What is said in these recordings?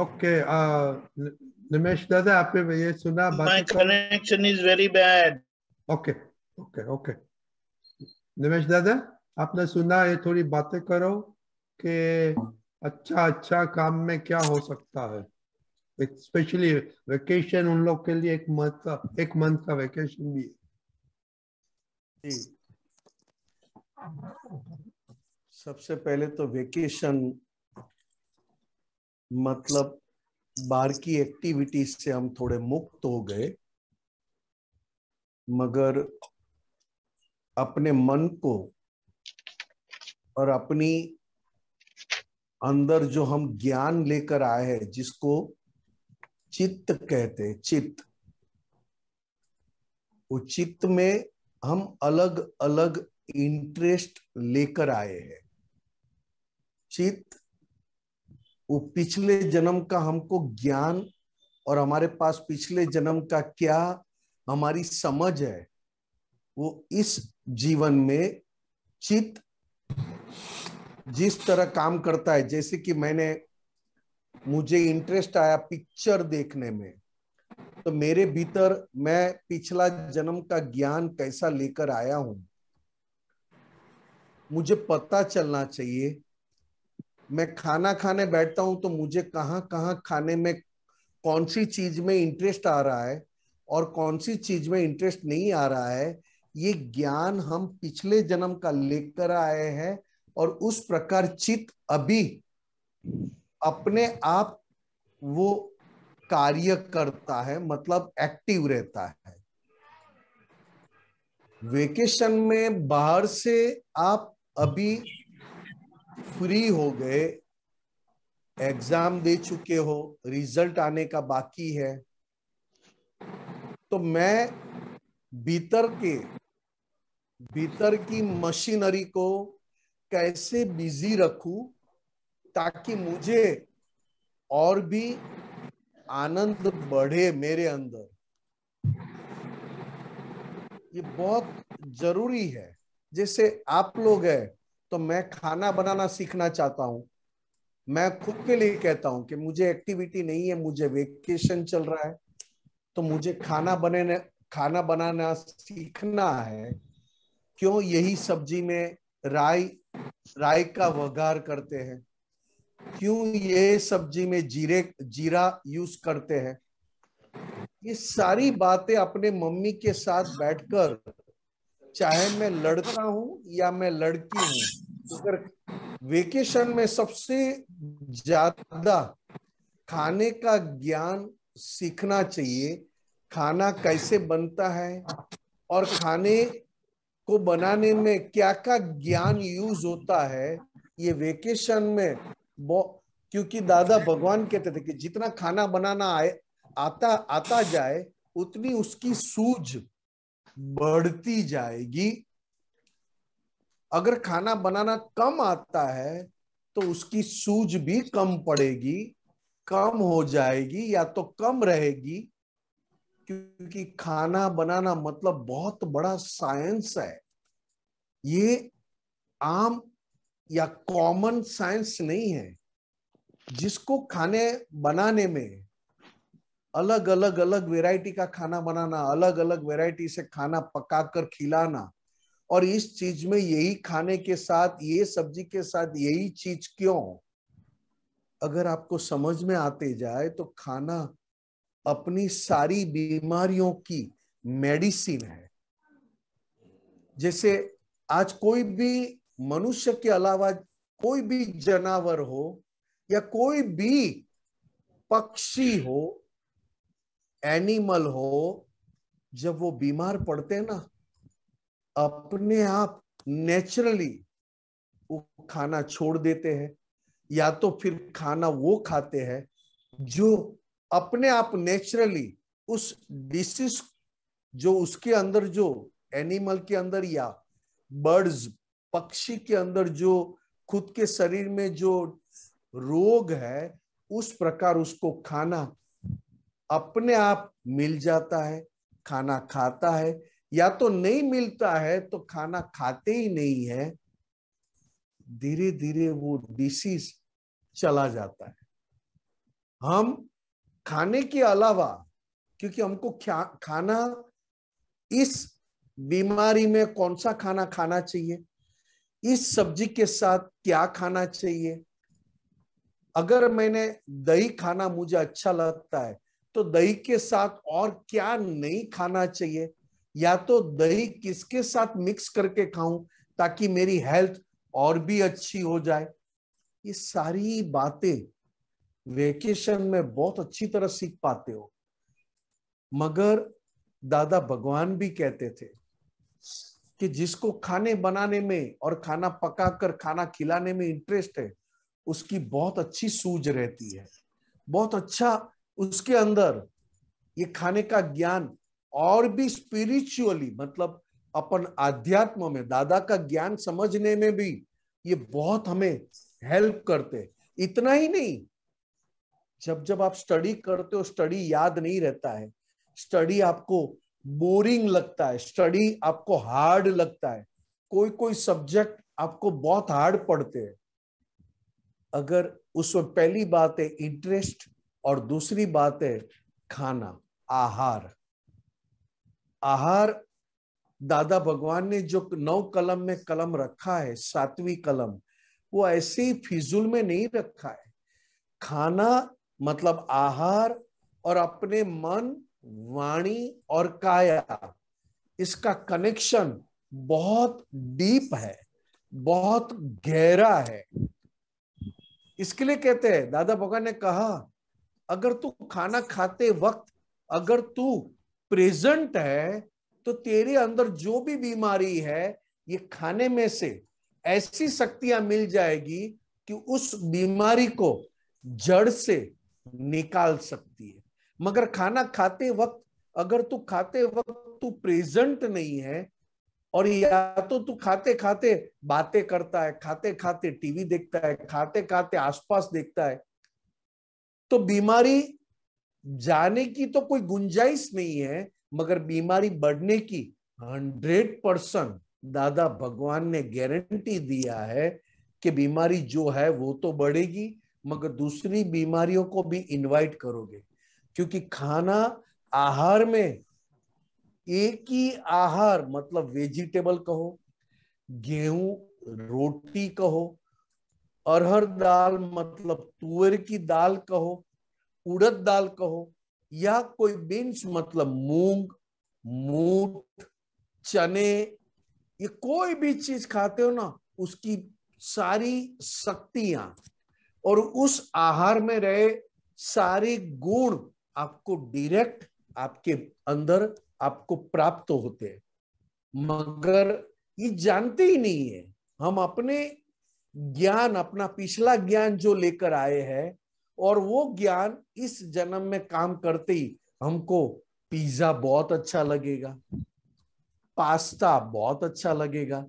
okay निमेश uh, दादा आपने ये सुना my connection is very bad okay okay okay Nimesh दादा आपने सुना ये थोड़ी बातें करो कि अच्छा अच्छा काम में क्या हो सकता है स्पेशली वेकेशन उन लोग के लिए एक मंथ का एक मंथ का वेकेशन भी है सबसे पहले तो वेकेशन मतलब बाहर की एक्टिविटीज से हम थोड़े मुक्त हो गए मगर अपने मन को और अपनी अंदर जो हम ज्ञान लेकर आए हैं जिसको चित्त कहते हैं चित्त वो चित्त में हम अलग अलग इंटरेस्ट लेकर आए हैं चित्त वो पिछले जन्म का हमको ज्ञान और हमारे पास पिछले जन्म का क्या हमारी समझ है वो इस जीवन में चित जिस तरह काम करता है जैसे कि मैंने मुझे इंटरेस्ट आया पिक्चर देखने में तो मेरे भीतर मैं पिछला जन्म का ज्ञान कैसा लेकर आया हूं मुझे पता चलना चाहिए मैं खाना खाने बैठता हूं तो मुझे कहाँ कहाँ खाने में कौन सी चीज में इंटरेस्ट आ रहा है और कौन सी चीज में इंटरेस्ट नहीं आ रहा है ये ज्ञान हम पिछले जन्म का लेकर आए हैं और उस प्रकार चित अभी अपने आप वो कार्य करता है मतलब एक्टिव रहता है वेकेशन में बाहर से आप अभी फ्री हो गए एग्जाम दे चुके हो रिजल्ट आने का बाकी है तो मैं भीतर के भीतर की मशीनरी को कैसे बिजी रखूं ताकि मुझे और भी आनंद बढ़े मेरे अंदर ये बहुत जरूरी है जैसे आप लोग हैं तो मैं खाना बनाना सीखना चाहता हूँ मैं खुद के लिए कहता हूं कि मुझे एक्टिविटी नहीं है मुझे वेकेशन चल रहा है तो मुझे खाना बने खाना बनाना सीखना है क्यों यही सब्जी में राय राय का वगार करते हैं क्यों ये सब्जी में जीरे जीरा यूज करते हैं ये सारी बातें अपने मम्मी के साथ बैठकर चाहे मैं लड़का हूं या मैं लड़की हूं अगर वेकेशन में सबसे ज्यादा खाने का ज्ञान सीखना चाहिए खाना कैसे बनता है और खाने को बनाने में क्या क्या ज्ञान यूज होता है ये वेकेशन में क्योंकि दादा भगवान कहते थे कि जितना खाना बनाना आए आता आता जाए उतनी उसकी सूझ बढ़ती जाएगी अगर खाना बनाना कम आता है तो उसकी सूझ भी कम पड़ेगी कम हो जाएगी या तो कम रहेगी क्योंकि खाना बनाना मतलब बहुत बड़ा साइंस है ये आम या कॉमन साइंस नहीं है जिसको खाने बनाने में अलग अलग अलग वेराइटी का खाना बनाना अलग अलग वेराइटी से खाना पकाकर खिलाना और इस चीज में यही खाने के साथ ये सब्जी के साथ यही चीज क्यों अगर आपको समझ में आते जाए तो खाना अपनी सारी बीमारियों की मेडिसिन है जैसे आज कोई भी मनुष्य के अलावा कोई भी जानवर हो या कोई भी पक्षी हो एनिमल हो जब वो बीमार पड़ते हैं ना अपने आप नेचुरली वो खाना छोड़ देते हैं या तो फिर खाना वो खाते हैं जो अपने आप नेचुरली उस डिसीज जो उसके अंदर जो एनिमल के अंदर या बर्ड्स पक्षी के अंदर जो खुद के शरीर में जो रोग है उस प्रकार उसको खाना अपने आप मिल जाता है खाना खाता है या तो नहीं मिलता है तो खाना खाते ही नहीं है धीरे धीरे वो डिसीज चला जाता है हम खाने के अलावा क्योंकि हमको खाना इस बीमारी में कौन सा खाना खाना चाहिए इस सब्जी के साथ क्या खाना चाहिए अगर मैंने दही खाना मुझे अच्छा लगता है तो दही के साथ और क्या नहीं खाना चाहिए या तो दही किसके साथ मिक्स करके खाऊं ताकि मेरी हेल्थ और भी अच्छी हो जाए ये सारी बातें वेकेशन में बहुत अच्छी तरह सीख पाते हो मगर दादा भगवान भी कहते थे कि जिसको खाने बनाने में और खाना पकाकर खाना खिलाने में इंटरेस्ट है उसकी बहुत अच्छी सूझ रहती है बहुत अच्छा उसके अंदर ये खाने का ज्ञान और भी स्पिरिचुअली मतलब अपन आध्यात्म में दादा का ज्ञान समझने में भी ये बहुत हमें हेल्प करते इतना ही नहीं जब जब आप स्टडी करते हो स्टडी याद नहीं रहता है स्टडी आपको बोरिंग लगता है स्टडी आपको हार्ड लगता है कोई कोई सब्जेक्ट आपको बहुत हार्ड पढ़ते हैं अगर उसमें पहली बात है इंटरेस्ट और दूसरी बात है खाना आहार आहार दादा भगवान ने जो नौ कलम में कलम रखा है सातवीं कलम वो ऐसे ही फिजुल में नहीं रखा है खाना मतलब आहार और अपने मन वाणी और काया इसका कनेक्शन बहुत डीप है बहुत गहरा है इसके लिए कहते हैं दादा भगवान ने कहा अगर तू खाना खाते वक्त अगर तू प्रेजेंट है तो तेरे अंदर जो भी बीमारी है ये खाने में से ऐसी शक्तियां मिल जाएगी कि उस बीमारी को जड़ से निकाल सकती है मगर खाना खाते वक्त अगर तू खाते वक्त तू प्रेजेंट नहीं है और या तो तू खाते खाते बातें करता है खाते खाते टीवी देखता है खाते खाते आसपास देखता है तो बीमारी जाने की तो कोई गुंजाइश नहीं है मगर बीमारी बढ़ने की हंड्रेड परसेंट दादा भगवान ने गारंटी दिया है कि बीमारी जो है वो तो बढ़ेगी मगर दूसरी बीमारियों को भी इनवाइट करोगे क्योंकि खाना आहार में एक ही आहार मतलब वेजिटेबल कहो गेहूं रोटी कहो अरहर दाल मतलब तुअर की दाल कहो उड़द दाल कहो या कोई बीन्स मतलब मूंग मूठ चने ये कोई भी चीज खाते हो ना उसकी सारी शक्तियां और उस आहार में रहे सारे गुण आपको डायरेक्ट आपके अंदर आपको प्राप्त होते हैं मगर ये जानते ही नहीं है हम अपने ज्ञान अपना पिछला ज्ञान जो लेकर आए हैं और वो ज्ञान इस जन्म में काम करते ही हमको पिज्जा बहुत अच्छा लगेगा पास्ता बहुत अच्छा लगेगा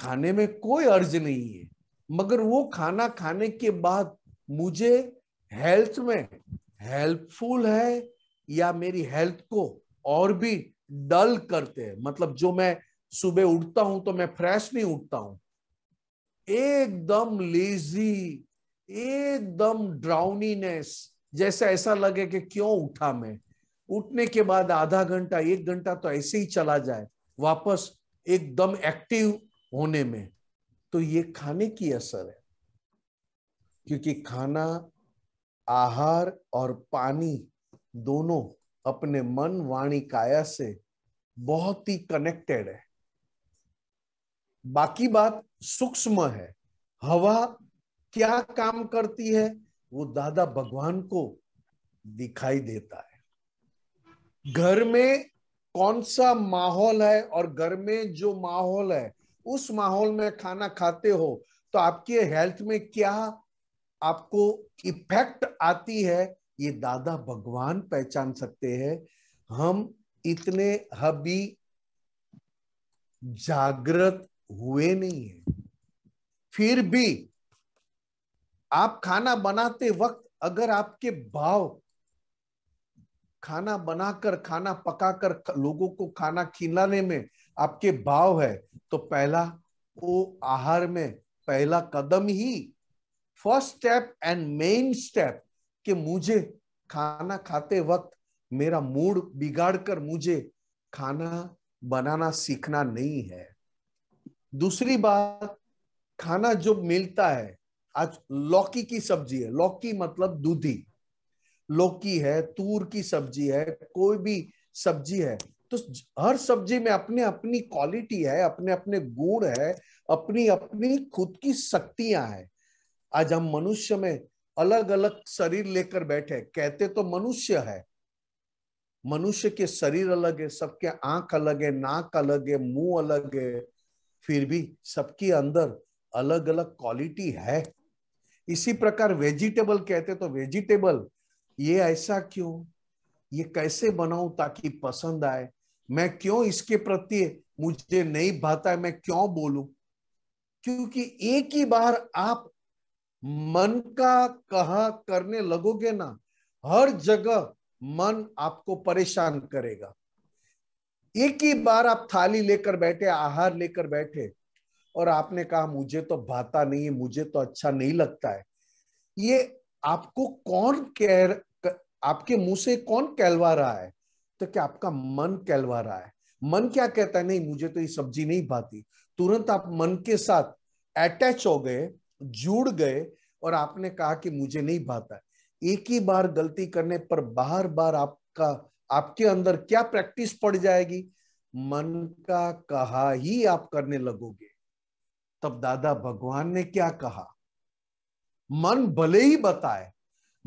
खाने में कोई अर्ज नहीं है मगर वो खाना खाने के बाद मुझे हेल्थ में हेल्पफुल है या मेरी हेल्थ को और भी डल करते हैं मतलब जो मैं सुबह उठता हूं तो मैं फ्रेश नहीं उठता हूं एकदम लेजी एकदम ड्राउनीनेस जैसे ऐसा लगे कि क्यों उठा मैं उठने के बाद आधा घंटा एक घंटा तो ऐसे ही चला जाए वापस एकदम एक्टिव होने में तो ये खाने की असर है क्योंकि खाना आहार और पानी दोनों अपने मन वाणी काया से बहुत ही कनेक्टेड है बाकी बात सूक्ष्म है हवा क्या काम करती है वो दादा भगवान को दिखाई देता है घर में कौन सा माहौल है और घर में जो माहौल है उस माहौल में खाना खाते हो तो आपके हेल्थ में क्या आपको इफेक्ट आती है ये दादा भगवान पहचान सकते हैं हम इतने हबी जागृत हुए नहीं है फिर भी आप खाना बनाते वक्त अगर आपके भाव खाना बनाकर खाना पकाकर लोगों को खाना खिलाने में आपके भाव है तो पहला वो आहार में पहला कदम ही first step and main step कि मुझे खाना खाते वक्त मेरा मूड बिगाड़ कर मुझे खाना बनाना सीखना नहीं है दूसरी बात खाना जो मिलता है आज लौकी की सब्जी है लौकी मतलब दूधी लौकी है तूर की सब्जी है कोई भी सब्जी है तो हर सब्जी में अपने अपनी क्वालिटी है अपने अपने गुण है अपनी अपनी खुद की शक्तियां हैं आज हम मनुष्य में अलग अलग शरीर लेकर बैठे कहते तो मनुष्य है मनुष्य के शरीर अलग है सबके आंख अलग है नाक अलग है मुंह अलग है फिर भी सबके अंदर अलग अलग क्वालिटी है इसी प्रकार वेजिटेबल कहते तो वेजिटेबल ये ऐसा क्यों ये कैसे बनाऊ ताकि पसंद आए मैं क्यों इसके प्रति मुझे नहीं भाता है मैं क्यों बोलू क्योंकि एक ही बार आप मन का कहा करने लगोगे ना हर जगह मन आपको परेशान करेगा एक ही बार आप थाली लेकर बैठे आहार लेकर बैठे और आपने कहा मुझे तो भाता नहीं है मुझे तो अच्छा नहीं लगता है ये आपको कौन कह आपके मुंह से कौन कहलवा रहा है तो क्या आपका मन कहलवा रहा है मन क्या कहता है नहीं मुझे तो ये सब्जी नहीं भाती तुरंत आप मन के साथ अटैच हो गए जुड़ गए और आपने कहा कि मुझे नहीं भाता एक ही बार गलती करने पर बार बार आपका आपके अंदर क्या प्रैक्टिस पड़ जाएगी मन का कहा ही आप करने लगोगे तब दादा भगवान ने क्या कहा मन भले ही बताए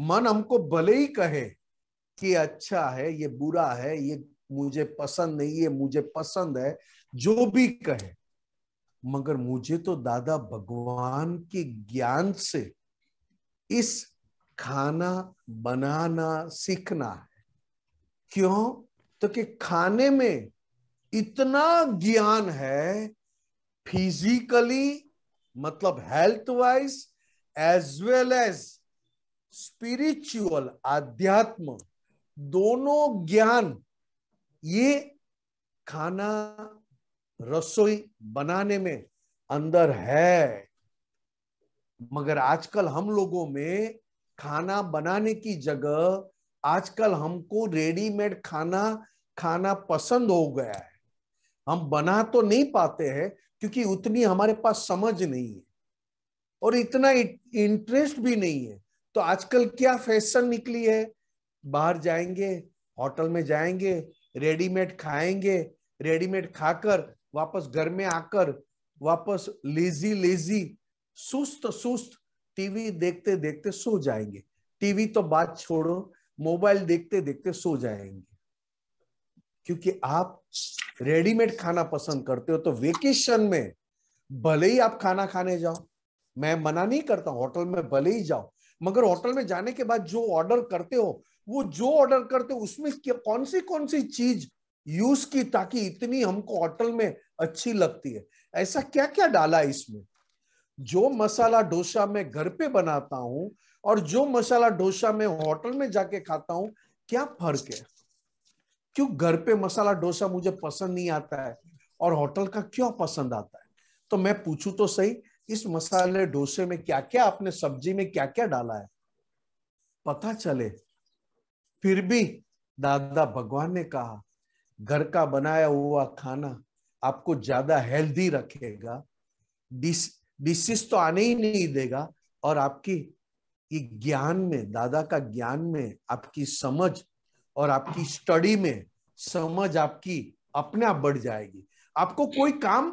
मन हमको भले ही कहे कि अच्छा है ये बुरा है ये मुझे पसंद नहीं है मुझे पसंद है जो भी कहे मगर मुझे तो दादा भगवान के ज्ञान से इस खाना बनाना सीखना है क्यों तो कि खाने में इतना ज्ञान है फिजिकली मतलब health wise as well as spiritual आध्यात्म दोनों ज्ञान ये खाना रसोई बनाने में अंदर है मगर आजकल हम लोगों में खाना बनाने की जगह आजकल हमको रेडीमेड खाना खाना पसंद हो गया है हम बना तो नहीं पाते हैं क्योंकि उतनी हमारे पास समझ नहीं है और इतना इंटरेस्ट भी नहीं है तो आजकल क्या फैशन निकली है बाहर जाएंगे होटल में जाएंगे रेडीमेड खाएंगे रेडीमेड खाकर वापस घर में आकर वापस लेजी लेजी सुस्त सुस्त टीवी देखते देखते सो जाएंगे टीवी तो बात छोड़ो मोबाइल देखते देखते सो जाएंगे क्योंकि आप रेडीमेड खाना पसंद करते हो तो वेकेशन में भले ही आप खाना खाने जाओ मैं मना नहीं करता होटल में भले ही जाओ मगर होटल में जाने के बाद जो ऑर्डर करते हो वो जो ऑर्डर करते हो उसमें कौन सी कौन सी चीज यूज की ताकि इतनी हमको होटल में अच्छी लगती है ऐसा क्या क्या डाला इसमें जो मसाला डोसा मैं घर पे बनाता हूं और जो मसाला डोसा मैं होटल में जाके खाता हूं क्या फर्क है क्यों घर पे मसाला डोसा मुझे पसंद नहीं आता है और होटल का क्यों पसंद आता है तो मैं पूछू तो सही इस मसाले डोसे में क्या क्या आपने सब्जी में क्या क्या डाला है पता चले फिर भी दादा भगवान ने कहा घर का बनाया हुआ खाना आपको ज्यादा हेल्दी रखेगा डिस डिसीज तो आने ही नहीं देगा और आपकी ये ज्ञान में दादा का ज्ञान में आपकी समझ और आपकी स्टडी में समझ आपकी अपने आप बढ़ जाएगी आपको कोई काम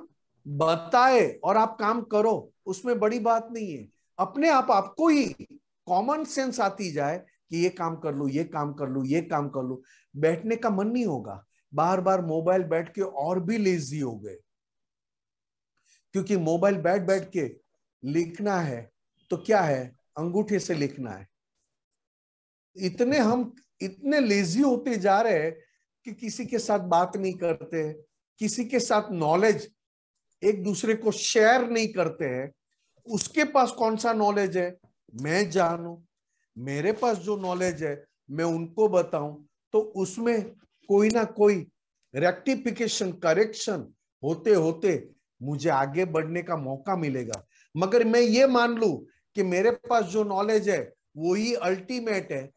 बताए और आप काम करो उसमें बड़ी बात नहीं है अपने आप आपको ही कॉमन सेंस आती जाए कि ये काम कर लू ये काम कर लू ये काम कर लू बैठने का मन नहीं होगा बार बार मोबाइल बैठ के और भी लेजी हो गए क्योंकि मोबाइल बैठ बैठ के लिखना है तो क्या है अंगूठे से लिखना है इतने हम इतने लेजी होते जा रहे हैं कि किसी के साथ बात नहीं करते किसी के साथ नॉलेज एक दूसरे को शेयर नहीं करते हैं उसके पास कौन सा नॉलेज है मैं जानू मेरे पास जो नॉलेज है मैं उनको बताऊं तो उसमें कोई ना कोई रेक्टिफिकेशन करेक्शन होते होते मुझे आगे बढ़ने का मौका मिलेगा मगर मैं ये मान लू कि मेरे पास जो नॉलेज है वो ही अल्टीमेट है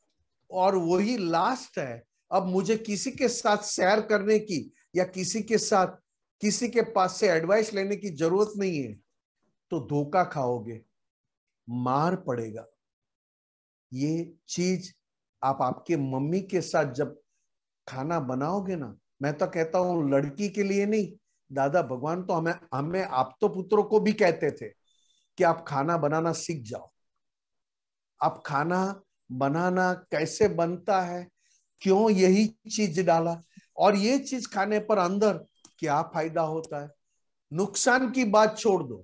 और वही लास्ट है अब मुझे किसी के साथ शेयर करने की या किसी के साथ किसी के पास से एडवाइस लेने की जरूरत नहीं है तो धोखा खाओगे मार पड़ेगा ये चीज आप आपके मम्मी के साथ जब खाना बनाओगे ना मैं तो कहता हूं लड़की के लिए नहीं दादा भगवान तो हमें हमें आप तो पुत्रों को भी कहते थे कि आप खाना बनाना सीख जाओ आप खाना बनाना कैसे बनता है क्यों यही चीज डाला और ये चीज खाने पर अंदर क्या फायदा होता है नुकसान की बात छोड़ दो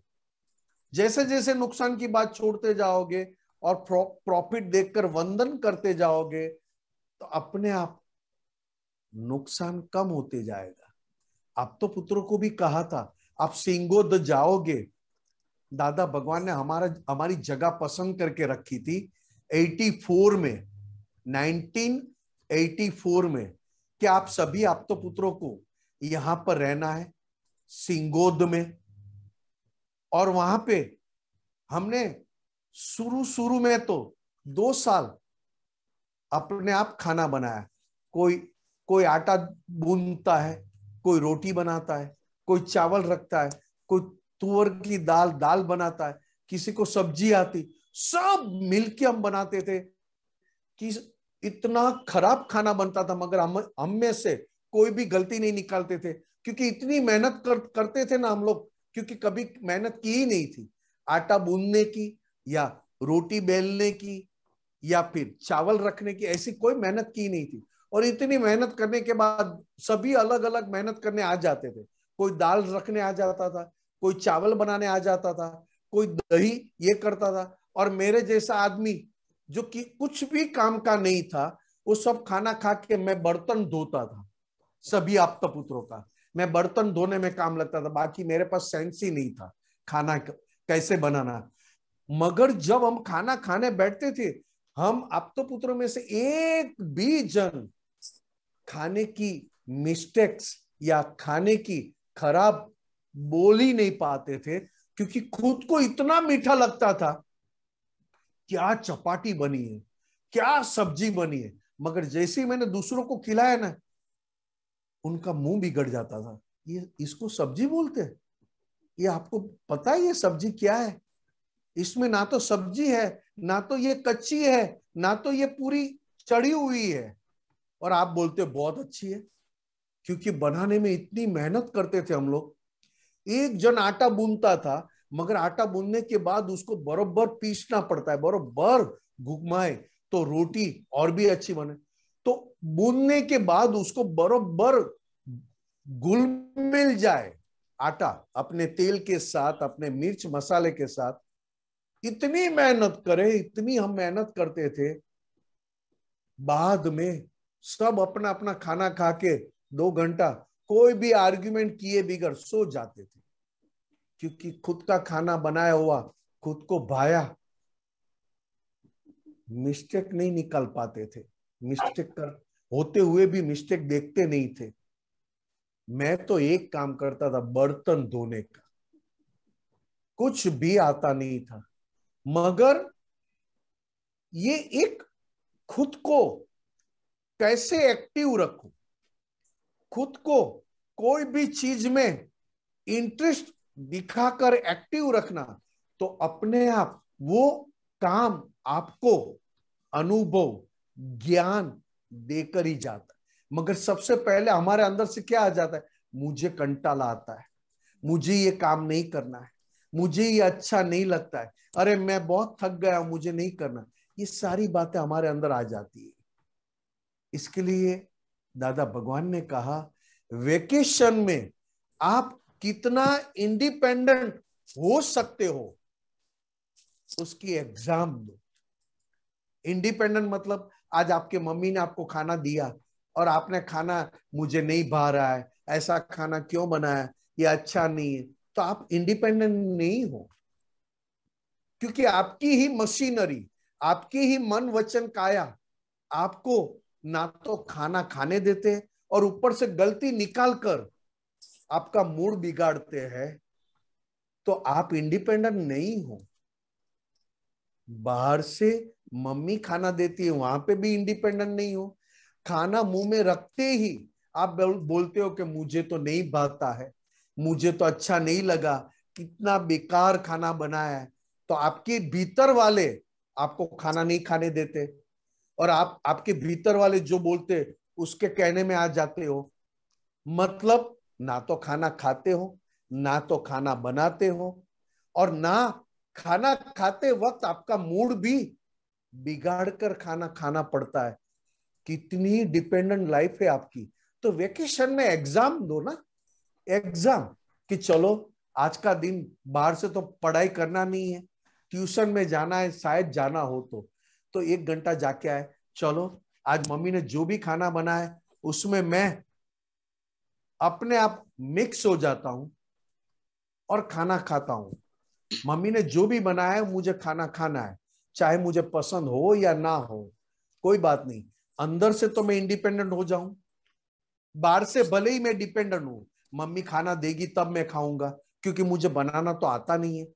जैसे जैसे नुकसान की बात छोड़ते जाओगे और प्रॉफिट देखकर वंदन करते जाओगे तो अपने आप नुकसान कम होते जाएगा आप तो पुत्रों को भी कहा था आप सिंगोद जाओगे दादा भगवान ने हमारा हमारी जगह पसंद करके रखी थी 84 में 1984 में कि आप सभी आप तो पुत्रों को यहां पर रहना है सिंगोद में और वहां पे हमने शुरू शुरू में तो दो साल अपने आप खाना बनाया कोई कोई आटा बुनता है कोई रोटी बनाता है कोई चावल रखता है कोई तुअर की दाल दाल बनाता है किसी को सब्जी आती सब मिलके हम बनाते थे कि इतना खराब खाना बनता था मगर हम हम में से कोई भी गलती नहीं निकालते थे क्योंकि इतनी मेहनत कर, करते थे ना हम लोग क्योंकि कभी मेहनत की ही नहीं थी आटा बूंदने की या रोटी बेलने की या फिर चावल रखने की ऐसी कोई मेहनत की नहीं थी और इतनी मेहनत करने के बाद सभी अलग अलग मेहनत करने आ जाते थे कोई दाल रखने आ जाता था कोई चावल बनाने आ जाता था कोई दही ये करता था और मेरे जैसा आदमी जो कि कुछ भी काम का नहीं था वो सब खाना खा के मैं बर्तन धोता था सभी आपता पुत्रों का मैं बर्तन धोने में काम लगता था बाकी मेरे पास सेंस ही नहीं था खाना कैसे बनाना मगर जब हम खाना खाने बैठते थे हम आप तो पुत्रों में से एक भी जन खाने की मिस्टेक्स या खाने की खराब बोल ही नहीं पाते थे क्योंकि खुद को इतना मीठा लगता था क्या चपाटी बनी है क्या सब्जी बनी है मगर जैसे ही मैंने दूसरों को खिलाया ना उनका मुंह बिगड़ जाता था ये इसको सब्जी बोलते हैं ये आपको पता है ये सब्जी क्या है इसमें ना तो सब्जी है ना तो ये कच्ची है ना तो ये पूरी चढ़ी हुई है और आप बोलते हो बहुत अच्छी है क्योंकि बनाने में इतनी मेहनत करते थे हम लोग एक जन आटा बुनता था मगर आटा बुनने के बाद उसको बरोबर पीसना पड़ता है बरोबर घुमाए तो रोटी और भी अच्छी बने तो बुनने के बाद उसको बरोबर घुल मिल जाए आटा अपने तेल के साथ अपने मिर्च मसाले के साथ इतनी मेहनत करे इतनी हम मेहनत करते थे बाद में सब अपना अपना खाना खा के दो घंटा कोई भी आर्ग्यूमेंट किए बिगड़ सो जाते थे क्योंकि खुद का खाना बनाया हुआ खुद को भाया मिस्टेक नहीं निकल पाते थे मिस्टेक कर होते हुए भी मिस्टेक देखते नहीं थे मैं तो एक काम करता था बर्तन धोने का कुछ भी आता नहीं था मगर ये एक खुद को कैसे एक्टिव रखूं खुद को कोई भी चीज में इंटरेस्ट दिखाकर एक्टिव रखना तो अपने आप वो काम आपको अनुभव ज्ञान देकर ही जाता है मगर सबसे पहले हमारे अंदर से क्या आ जाता है मुझे कंटाला आता है मुझे ये काम नहीं करना है मुझे ये अच्छा नहीं लगता है अरे मैं बहुत थक गया मुझे नहीं करना ये सारी बातें हमारे अंदर आ जाती है इसके लिए दादा भगवान ने कहा वेकेशन में आप कितना इंडिपेंडेंट हो सकते हो उसकी एग्जाम दो इंडिपेंडेंट मतलब आज आपके मम्मी ने आपको खाना दिया और आपने खाना मुझे नहीं भा रहा है ऐसा खाना क्यों बनाया ये अच्छा नहीं है तो आप इंडिपेंडेंट नहीं हो क्योंकि आपकी ही मशीनरी आपकी ही मन वचन काया आपको ना तो खाना खाने देते और ऊपर से गलती निकाल कर आपका मूड बिगाड़ते हैं तो आप इंडिपेंडेंट नहीं हो बाहर से मम्मी खाना देती है वहां पे भी इंडिपेंडेंट नहीं हो खाना मुंह में रखते ही आप बोलते हो कि मुझे तो नहीं भाता है मुझे तो अच्छा नहीं लगा कितना बेकार खाना बनाया है तो आपके भीतर वाले आपको खाना नहीं खाने देते और आप आपके भीतर वाले जो बोलते उसके कहने में आ जाते हो मतलब ना तो खाना खाते हो ना तो खाना बनाते हो और ना खाना खाते वक्त आपका मूड भी बिगाड़ कर खाना खाना पड़ता है कितनी डिपेंडेंट लाइफ है आपकी तो वेकेशन में एग्जाम दो ना एग्जाम कि चलो आज का दिन बाहर से तो पढ़ाई करना नहीं है ट्यूशन में जाना है शायद जाना हो तो तो एक घंटा जाके आए चलो आज मम्मी ने जो भी खाना बनाया उसमें मैं अपने आप मिक्स हो जाता हूं और खाना खाता हूं मम्मी ने जो भी बनाया है मुझे खाना खाना है चाहे मुझे पसंद हो या ना हो कोई बात नहीं अंदर से तो मैं इंडिपेंडेंट हो जाऊं बाहर से भले ही मैं डिपेंडेंट हूं मम्मी खाना देगी तब मैं खाऊंगा क्योंकि मुझे बनाना तो आता नहीं है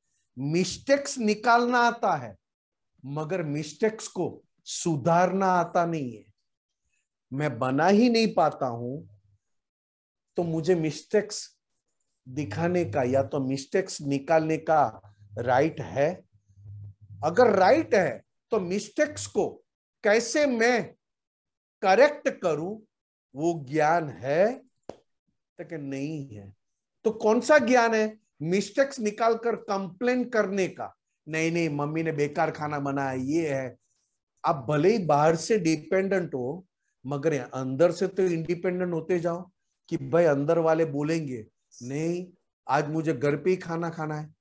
मिस्टेक्स निकालना आता है मगर मिस्टेक्स को सुधारना आता नहीं है मैं बना ही नहीं पाता हूं तो मुझे मिस्टेक्स दिखाने का या तो मिस्टेक्स निकालने का राइट है अगर राइट है तो मिस्टेक्स को कैसे मैं करेक्ट करूं वो ज्ञान है तक तो नहीं है तो कौन सा ज्ञान है मिस्टेक्स निकालकर कंप्लेन करने का नहीं नहीं मम्मी ने बेकार खाना बनाया ये है आप भले ही बाहर से डिपेंडेंट हो मगर अंदर से तो इंडिपेंडेंट होते जाओ कि भाई अंदर वाले बोलेंगे नहीं आज मुझे घर पे ही खाना खाना है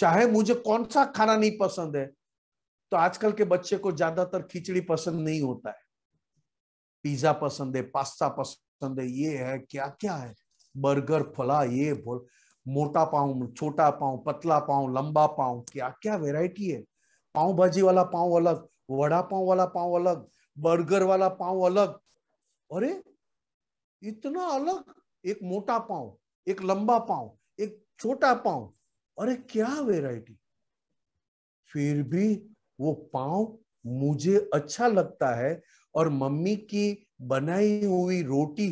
चाहे मुझे कौन सा खाना नहीं पसंद है तो आजकल के बच्चे को ज्यादातर खिचड़ी पसंद नहीं होता है पिज्जा पसंद है पास्ता पसंद है ये है क्या क्या है बर्गर फला ये बोल मोटा पाव छोटा पाव पतला पाव लंबा पाव क्या क्या वेराइटी है पाव भाजी वाला पाव अलग वड़ा पाव वाला पाव अलग बर्गर वाला पाव अलग अरे इतना अलग एक मोटा पाव एक लंबा पाव एक छोटा पाव अरे क्या वेराइटी फिर भी वो पाव मुझे अच्छा लगता है और मम्मी की बनाई हुई रोटी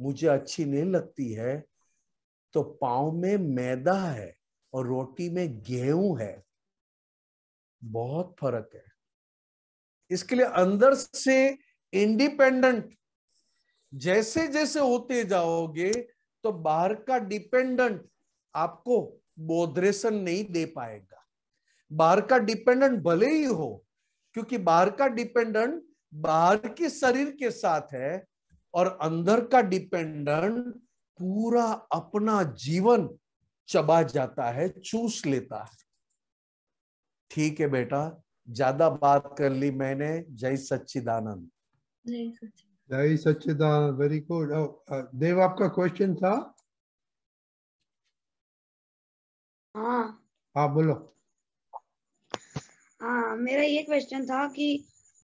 मुझे अच्छी नहीं लगती है तो पाव में मैदा है और रोटी में गेहूं है बहुत फर्क है इसके लिए अंदर से इंडिपेंडेंट जैसे जैसे होते जाओगे तो बाहर का डिपेंडेंट आपको बोधरेशन नहीं दे पाएगा बाहर का डिपेंडेंट भले ही हो क्योंकि बाहर का डिपेंडेंट बाहर के शरीर के साथ है और अंदर का डिपेंडेंट पूरा अपना जीवन चबा जाता है चूस लेता है ठीक है बेटा ज्यादा बात कर ली मैंने जय सच्चिदानंद जय Sachchidanand very good oh, uh, Dev आपका क्वेश्चन था हाँ हाँ बोलो हाँ मेरा ये क्वेश्चन था कि